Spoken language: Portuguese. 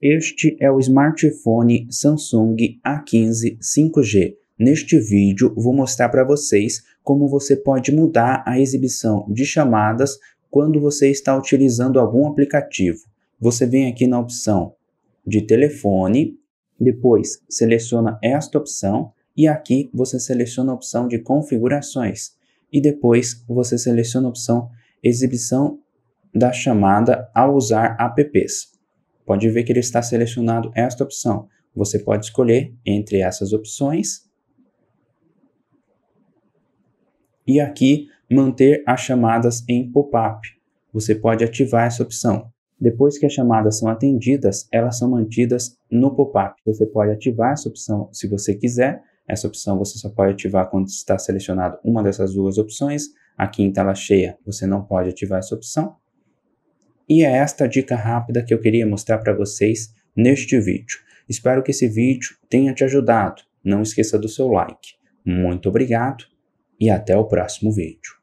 Este é o smartphone Samsung A15 5G. Neste vídeo vou mostrar para vocês como você pode mudar a exibição de chamadas quando você está utilizando algum aplicativo. Você vem aqui na opção de telefone, depois seleciona esta opção e aqui você seleciona a opção de configurações e depois você seleciona a opção exibição da chamada ao usar apps pode ver que ele está selecionado esta opção. Você pode escolher entre essas opções e aqui manter as chamadas em pop-up. Você pode ativar essa opção. Depois que as chamadas são atendidas, elas são mantidas no pop-up. Você pode ativar essa opção se você quiser. Essa opção você só pode ativar quando está selecionado uma dessas duas opções. Aqui em tela cheia, você não pode ativar essa opção. E é esta dica rápida que eu queria mostrar para vocês neste vídeo. Espero que esse vídeo tenha te ajudado. Não esqueça do seu like. Muito obrigado e até o próximo vídeo.